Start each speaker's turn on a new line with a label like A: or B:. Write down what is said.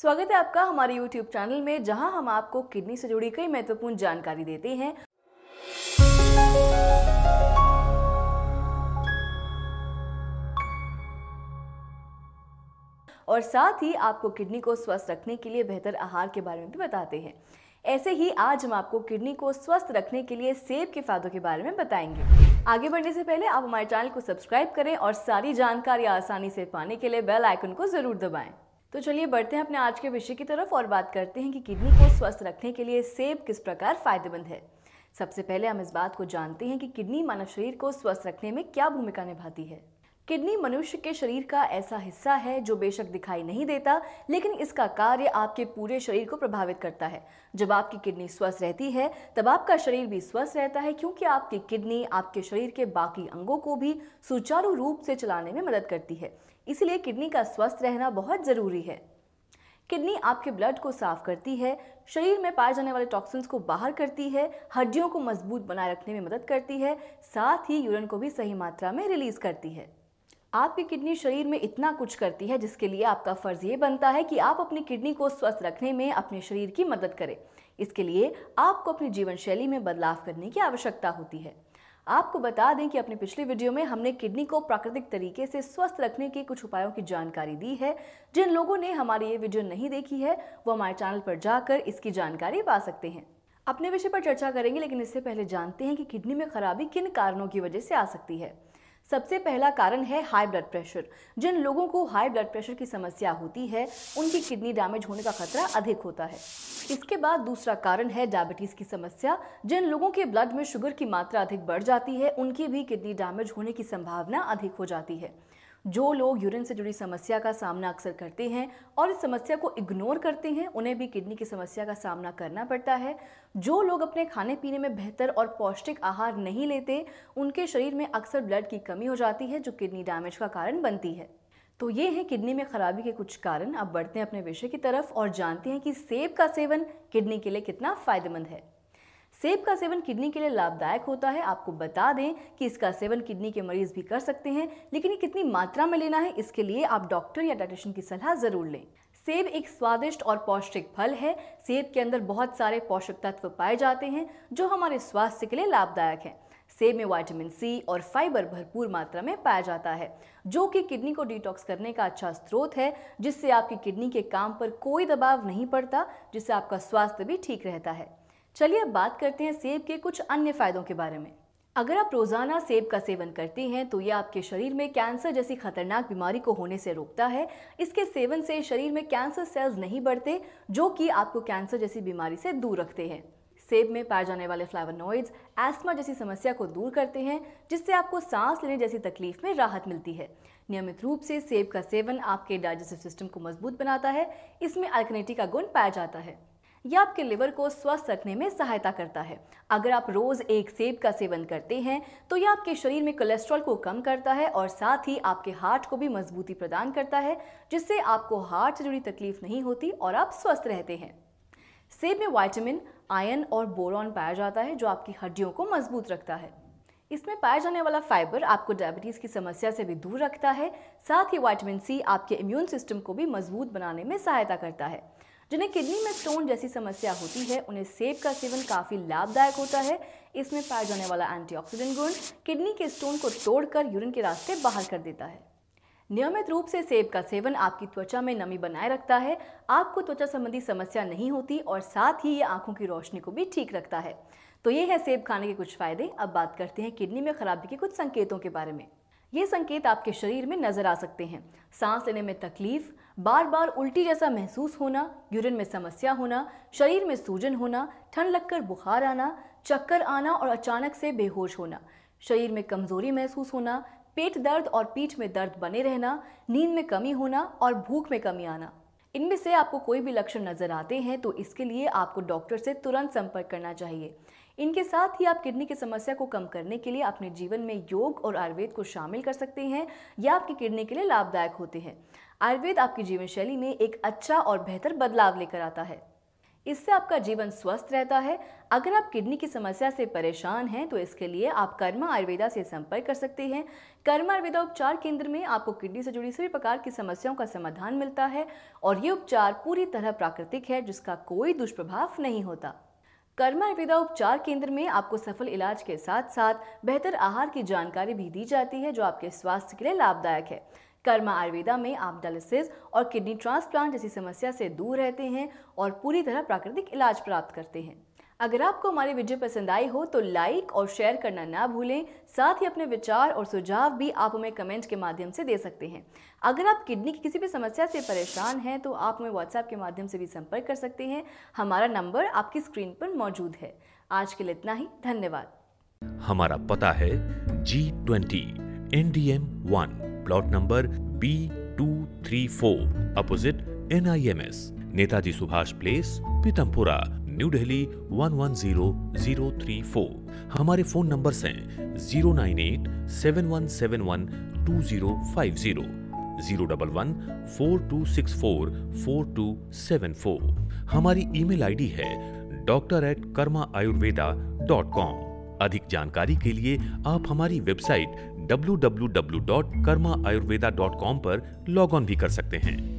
A: स्वागत है आपका हमारे यूट्यूब चैनल में जहां हम आपको किडनी से जुड़ी कई महत्वपूर्ण जानकारी देते हैं और साथ ही आपको किडनी को स्वस्थ रखने के लिए बेहतर आहार के बारे में भी बताते हैं ऐसे ही आज हम आपको किडनी को स्वस्थ रखने के लिए सेब के फायदों के बारे में बताएंगे आगे बढ़ने से पहले आप हमारे चैनल को सब्सक्राइब करें और सारी जानकारी आसानी से पाने के लिए बेल आइकन को ज़रूर दबाएं तो चलिए बढ़ते हैं अपने आज के विषय की तरफ और बात करते हैं कि किडनी को स्वस्थ रखने के लिए सेब किस प्रकार फायदेमंद है सबसे पहले हम इस बात को जानते हैं कि किडनी मानव शरीर को स्वस्थ रखने में क्या भूमिका निभाती है किडनी मनुष्य के शरीर का ऐसा हिस्सा है जो बेशक दिखाई नहीं देता लेकिन इसका कार्य आपके पूरे शरीर को प्रभावित करता है जब आपकी किडनी स्वस्थ रहती है तब आपका शरीर भी स्वस्थ रहता है क्योंकि आपकी किडनी आपके शरीर के बाकी अंगों को भी सुचारू रूप से चलाने में मदद करती है इसलिए किडनी का स्वस्थ रहना बहुत ज़रूरी है किडनी आपके ब्लड को साफ करती है शरीर में पाए जाने वाले टॉक्सिन्स को बाहर करती है हड्डियों को मजबूत बनाए रखने में मदद करती है साथ ही यूरिन को भी सही मात्रा में रिलीज करती है आपकी किडनी शरीर में इतना कुछ करती है जिसके लिए आपका फ़र्ज़ ये बनता है कि आप अपनी किडनी को स्वस्थ रखने में अपने शरीर की मदद करें इसके लिए आपको अपनी जीवन शैली में बदलाव करने की आवश्यकता होती है आपको बता दें कि अपने पिछले वीडियो में हमने किडनी को प्राकृतिक तरीके से स्वस्थ रखने के कुछ उपायों की जानकारी दी है जिन लोगों ने हमारी ये वीडियो नहीं देखी है वो हमारे चैनल पर जाकर इसकी जानकारी पा सकते हैं अपने विषय पर चर्चा करेंगे लेकिन इससे पहले जानते हैं कि किडनी में खराबी किन कारणों की वजह से आ सकती है सबसे पहला कारण है हाई ब्लड प्रेशर जिन लोगों को हाई ब्लड प्रेशर की समस्या होती है उनकी किडनी डैमेज होने का खतरा अधिक होता है इसके बाद दूसरा कारण है डायबिटीज़ की समस्या जिन लोगों के ब्लड में शुगर की मात्रा अधिक बढ़ जाती है उनकी भी किडनी डैमेज होने की संभावना अधिक हो जाती है जो लोग यूरिन से जुड़ी समस्या का सामना अक्सर करते हैं और इस समस्या को इग्नोर करते हैं उन्हें भी किडनी की समस्या का सामना करना पड़ता है जो लोग अपने खाने पीने में बेहतर और पौष्टिक आहार नहीं लेते उनके शरीर में अक्सर ब्लड की कमी हो जाती है जो किडनी डैमेज का कारण बनती है तो ये है किडनी में खराबी के कुछ कारण अब बढ़ते हैं अपने विषय की तरफ और जानते हैं कि सेब का सेवन किडनी के लिए कितना फायदेमंद है सेब का सेवन किडनी के लिए लाभदायक होता है आपको बता दें कि इसका सेवन किडनी के मरीज भी कर सकते हैं लेकिन ये कितनी मात्रा में लेना है इसके लिए आप डॉक्टर या डाइटिशियन की सलाह ज़रूर लें सेब एक स्वादिष्ट और पौष्टिक फल है सेब के अंदर बहुत सारे पौष्टिक तत्व पाए जाते हैं जो हमारे स्वास्थ्य के लिए लाभदायक हैं सेब में विटामिन सी और फाइबर भरपूर मात्रा में पाया जाता है जो कि किडनी को डिटॉक्स करने का अच्छा स्रोत है जिससे आपकी किडनी के काम पर कोई दबाव नहीं पड़ता जिससे आपका स्वास्थ्य भी ठीक रहता है चलिए अब बात करते हैं सेब के कुछ अन्य फ़ायदों के बारे में अगर आप रोज़ाना सेब का सेवन करते हैं तो ये आपके शरीर में कैंसर जैसी खतरनाक बीमारी को होने से रोकता है इसके सेवन से शरीर में कैंसर सेल्स नहीं बढ़ते जो कि आपको कैंसर जैसी बीमारी से दूर रखते हैं सेब में पाए जाने वाले फ्लावनोइड्स एस्मा जैसी समस्या को दूर करते हैं जिससे आपको सांस लेने जैसी तकलीफ में राहत मिलती है नियमित रूप से सेब का सेवन आपके डाइजेस्टिव सिस्टम को मजबूत बनाता है इसमें अल्कनेटी का गुण पाया जाता है यह आपके लिवर को स्वस्थ रखने में सहायता करता है अगर आप रोज़ एक सेब का सेवन करते हैं तो यह आपके शरीर में कोलेस्ट्रॉल को कम करता है और साथ ही आपके हार्ट को भी मजबूती प्रदान करता है जिससे आपको हार्ट से जुड़ी तकलीफ नहीं होती और आप स्वस्थ रहते हैं सेब में वाइटामिन आयन और बोरॉन पाया जाता है जो आपकी हड्डियों को मजबूत रखता है इसमें पाया जाने वाला फाइबर आपको डायबिटीज़ की समस्या से भी दूर रखता है साथ ही वाइटामिन सी आपके इम्यून सिस्टम को भी मजबूत बनाने में सहायता करता है जिन्हें किडनी में स्टोन जैसी समस्या होती है उन्हें सेब का सेवन काफ़ी लाभदायक होता है इसमें पाया जाने वाला एंटीऑक्सीडेंट गुण किडनी के स्टोन को तोड़कर यूरिन के रास्ते बाहर कर देता है नियमित रूप से सेब का सेवन आपकी त्वचा में नमी बनाए रखता है आपको त्वचा संबंधी समस्या नहीं होती और साथ ही ये आंखों की रोशनी को भी ठीक रखता है तो ये है सेब खाने के कुछ फायदे अब बात करते हैं किडनी में खराबी के कुछ संकेतों के बारे में ये संकेत आपके शरीर में नजर आ सकते हैं सांस लेने में तकलीफ बार बार उल्टी जैसा महसूस होना यूरिन में समस्या होना शरीर में सूजन होना ठंड लगकर बुखार आना चक्कर आना और अचानक से बेहोश होना शरीर में कमजोरी महसूस होना पेट दर्द और पीठ में दर्द बने रहना नींद में कमी होना और भूख में कमी आना इनमें से आपको कोई भी लक्षण नजर आते हैं तो इसके लिए आपको डॉक्टर से तुरंत संपर्क करना चाहिए इनके साथ ही आप किडनी की समस्या को कम करने के लिए अपने जीवन में योग और आयुर्वेद को शामिल कर सकते हैं या आपकी किडनी के लिए लाभदायक होते हैं आयुर्वेद आपकी जीवन शैली में एक अच्छा और बेहतर बदलाव लेकर आता है इससे आपका जीवन स्वस्थ रहता है अगर आप किडनी की समस्या से परेशान हैं तो इसके लिए आप कर्मा आयुर्वेदा से संपर्क कर सकते हैं कर्मा आयुर्वेदा उपचार केंद्र में आपको किडनी से जुड़ी सभी प्रकार की समस्याओं का समाधान मिलता है और ये उपचार पूरी तरह प्राकृतिक है जिसका कोई दुष्प्रभाव नहीं होता कर्मा आयुर्वेदा उपचार केंद्र में आपको सफल इलाज के साथ साथ बेहतर आहार की जानकारी भी दी जाती है जो आपके स्वास्थ्य के लिए लाभदायक है कर्मा आयुर्वेदा में आप डायलिसिस और किडनी ट्रांसप्लांट जैसी समस्या से दूर रहते हैं और पूरी तरह प्राकृतिक इलाज प्राप्त करते हैं अगर आपको हमारी वीडियो पसंद आई हो तो लाइक और शेयर करना ना भूलें साथ ही अपने विचार और सुझाव भी आप हमें कमेंट के माध्यम से दे सकते हैं अगर आप किडनी की किसी भी समस्या से परेशान हैं तो आप हमें व्हाट्सएप के माध्यम से भी संपर्क कर सकते हैं हमारा नंबर आपकी स्क्रीन पर मौजूद है आज के लिए इतना ही धन्यवाद
B: हमारा पता है G twenty N D M one plot number B two three four opposite N I M S Netaji Subhash place Pitampura new Delhi one one zero zero three four हमारे फोन नंबर हैं zero nine eight seven one seven one two zero five zero zero double one four two six four four two seven four हमारी email ID है doctor at Karma Ayurveda dot com अधिक जानकारी के लिए आप हमारी website W W W dot Karma Ayurveda dot com पर log on भी कर सकते हैं